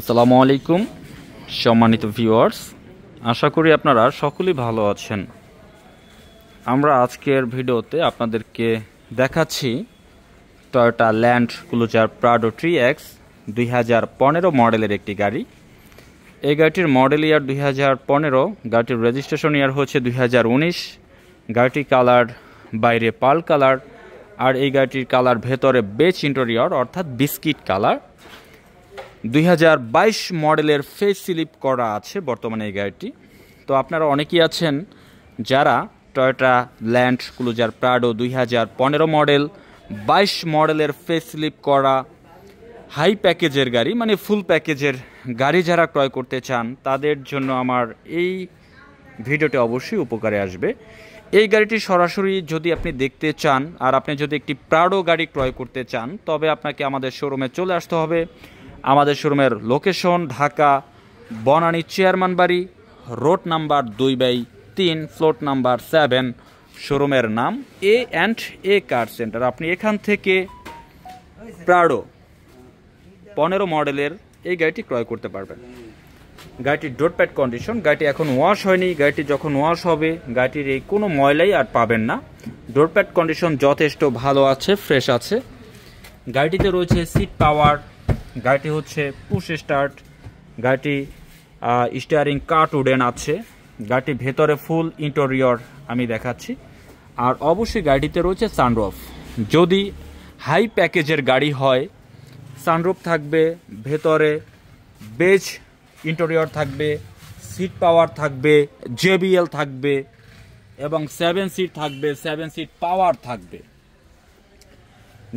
আসসালামু আলাইকুম সম্মানিত ভিউয়ার্স আশা করি আপনারা সকলেই ভালো আছেন আমরা আজকের ভিডিওতে আপনাদেরকে দেখাচ্ছি টয়োটা ল্যান্ড ক্লুজার প্রাডো ট্রি এক্স দুই মডেলের একটি গাড়ি এই গাড়িটির মডেল ইয়ার দুই গাড়িটির রেজিস্ট্রেশন ইয়ার হচ্ছে দুই গাড়িটি কালার বাইরে পাল কালার আর এই গাড়িটির কালার ভেতরে বেচ ইন্টেরিয়র অর্থাৎ বিস্কিট কালার দুই মডেলের ফেস স্লিপ করা আছে বর্তমানে এই গাড়িটি তো আপনারা অনেকেই আছেন যারা টয়োটা ল্যান্ড ক্লুজার প্রাডো দুই মডেল বাইশ মডেলের ফেস স্লিপ করা হাই প্যাকেজের গাড়ি মানে ফুল প্যাকেজের গাড়ি যারা ক্রয় করতে চান তাদের জন্য আমার এই ভিডিওটি অবশ্যই উপকারে আসবে এই গাড়িটি সরাসরি যদি আপনি দেখতে চান আর আপনি যদি একটি প্রাডো গাড়ি ক্রয় করতে চান তবে আপনাকে আমাদের শোরুমে চলে আসতে হবে আমাদের শোরুমের location Dhaka Banani chairman Bari road number দুই বাই তিন ফ্লোট নাম্বার সেভেন শোরুমের নাম এ অ্যান্ড এ কার সেন্টার আপনি এখান থেকে প্রাড়ো পনেরো মডেলের এই গাড়িটি ক্রয় করতে পারবেন গাড়িটির ডোট প্যাড কন্ডিশন গাড়িটি এখন ওয়াশ হয়নি গাড়িটি যখন ওয়াশ হবে গাড়িটির এই কোনো ময়লাই আর পাবেন না ডোট প্যাড কন্ডিশন যথেষ্ট ভালো আছে ফ্রেশ আছে গাড়িটিতে রয়েছে সিট পাওয়ার গাড়িটি হচ্ছে পুশ স্টার্ট গাড়িটি স্টিয়ারিং কাট উডেন আছে গাড়িটি ভেতরে ফুল ইন্টেরিয়র আমি দেখাচ্ছি আর অবশ্যই গাড়িটিতে রয়েছে সানরফ যদি হাই প্যাকেজের গাড়ি হয় সানরুফ থাকবে ভেতরে বেজ ইন্টেরিয়র থাকবে সিট পাওয়ার থাকবে জেবিএল থাকবে এবং সেভেন সিট থাকবে সেভেন সিট পাওয়ার থাকবে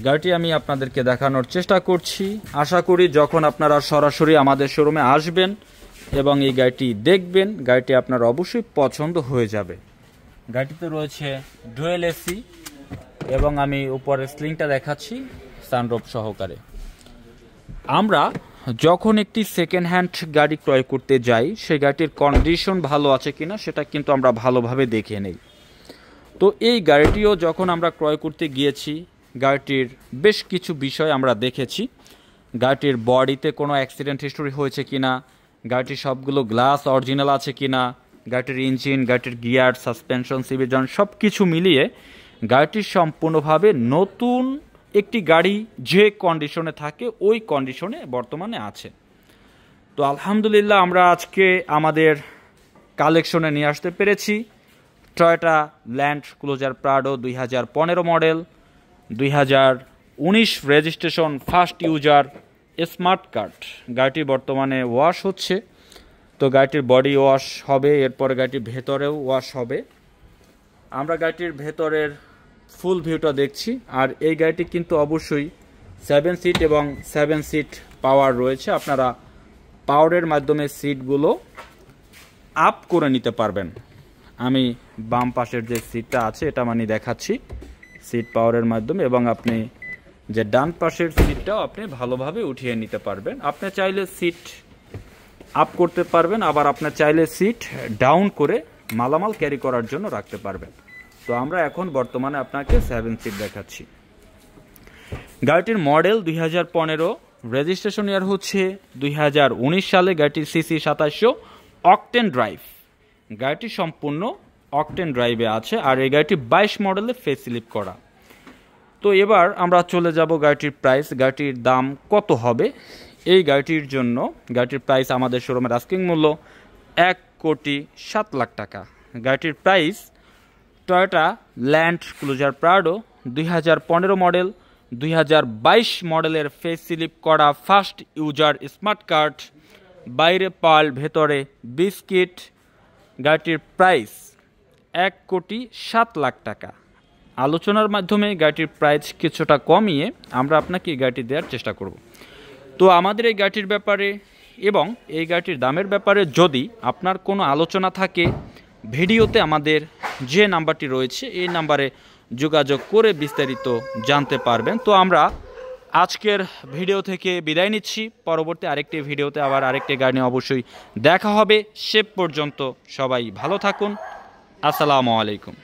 গাড়িটি আমি আপনাদেরকে দেখানোর চেষ্টা করছি আশা করি যখন আপনারা সরাসরি আমাদের শোরুমে আসবেন এবং এই গাড়িটি দেখবেন গাড়িটি আপনার অবশ্যই পছন্দ হয়ে যাবে গাড়িটিতে রয়েছে ডুয়েল এসি এবং আমি উপরের স্লিংটা দেখাচ্ছি সানরোপ সহকারে আমরা যখন একটি সেকেন্ড হ্যান্ড গাড়ি ক্রয় করতে যাই সেই গাড়িটির কন্ডিশন ভালো আছে কিনা সেটা কিন্তু আমরা ভালোভাবে দেখে নেই তো এই গাড়িটিও যখন আমরা ক্রয় করতে গিয়েছি গাড়িটির বেশ কিছু বিষয় আমরা দেখেছি গাড়িটির বডিতে কোনো অ্যাক্সিডেন্ট হিস্টোরি হয়েছে কি না গাড়িটির সবগুলো গ্লাস অরিজিনাল আছে কি না গাড়িটির ইঞ্জিন গাড়িটির গিয়ার সাসপেনশন সিভিজন সব কিছু মিলিয়ে গাড়িটি সম্পূর্ণভাবে নতুন একটি গাড়ি যে কন্ডিশনে থাকে ওই কন্ডিশনে বর্তমানে আছে তো আলহামদুলিল্লাহ আমরা আজকে আমাদের কালেকশনে নিয়ে আসতে পেরেছি টয়টা ল্যান্ড ক্লোজার প্রাডো দুই হাজার পনেরো মডেল দুই হাজার উনিশ registration first user smart card গাড়িটি বর্তমানে ওয়াশ হচ্ছে তো গাড়িটির বডি ওয়াশ হবে এরপরে গাড়িটির ভেতরেও ওয়াশ হবে আমরা গাড়িটির ভেতরের ফুল ভিউটা দেখছি আর এই গাড়িটি কিন্তু অবশ্যই সেভেন সিট এবং সেভেন সিট পাওয়ার রয়েছে আপনারা পাওয়ারের মাধ্যমে সিটগুলো আপ করে নিতে পারবেন আমি বাম পাশের যে সিটটা আছে এটা মানে দেখাচ্ছি সিট পাওয়ারের মাধ্যমে এবং আপনি যে ডান পাশের সিটটাও আপনি ভালোভাবে উঠিয়ে নিতে পারবেন আপনি চাইলে সিট আপ করতে পারবেন আবার আপনার চাইলে সিট ডাউন করে মালামাল ক্যারি করার জন্য রাখতে পারবেন তো আমরা এখন বর্তমানে আপনাকে সেভেন সিট দেখাচ্ছি গাড়িটির মডেল দুই হাজার পনেরো রেজিস্ট্রেশন ইয়ার হচ্ছে দুই সালে গাড়িটির সিসি সাতাশশো অকটেন ড্রাইভ গাড়িটি সম্পূর্ণ অকটেন ড্রাইভে আছে আর এই গাড়িটি বাইশ মডেলে ফেসিলিপ করা তো এবার আমরা চলে যাব গাড়িটির প্রাইস গাড়িটির দাম কত হবে এই গাড়িটির জন্য গাড়িটির প্রাইস আমাদের শোরুমের আস্কিং মূল্য এক কোটি সাত লাখ টাকা গাড়িটির price Toyota Land Cruiser Prado দুই মডেল দুই মডেলের ফেসিলিপ করা ফার্স্ট ইউজার স্মার্ট কার্ড বাইরে পাল ভেতরে বিস্কিট গাড়িটির প্রাইস এক কোটি সাত লাখ টাকা আলোচনার মাধ্যমে গাড়িটির প্রাইস কিছুটা কমিয়ে আমরা আপনাকে এই গাড়িটি দেওয়ার চেষ্টা করব তো আমাদের এই গাড়িটির ব্যাপারে এবং এই গাড়িটির দামের ব্যাপারে যদি আপনার কোনো আলোচনা থাকে ভিডিওতে আমাদের যে নাম্বারটি রয়েছে এই নাম্বারে যোগাযোগ করে বিস্তারিত জানতে পারবেন তো আমরা আজকের ভিডিও থেকে বিদায় নিচ্ছি পরবর্তী আরেকটি ভিডিওতে আবার আরেকটি গাড়ি অবশ্যই দেখা হবে সে পর্যন্ত সবাই ভালো থাকুন Assalamu alaikum.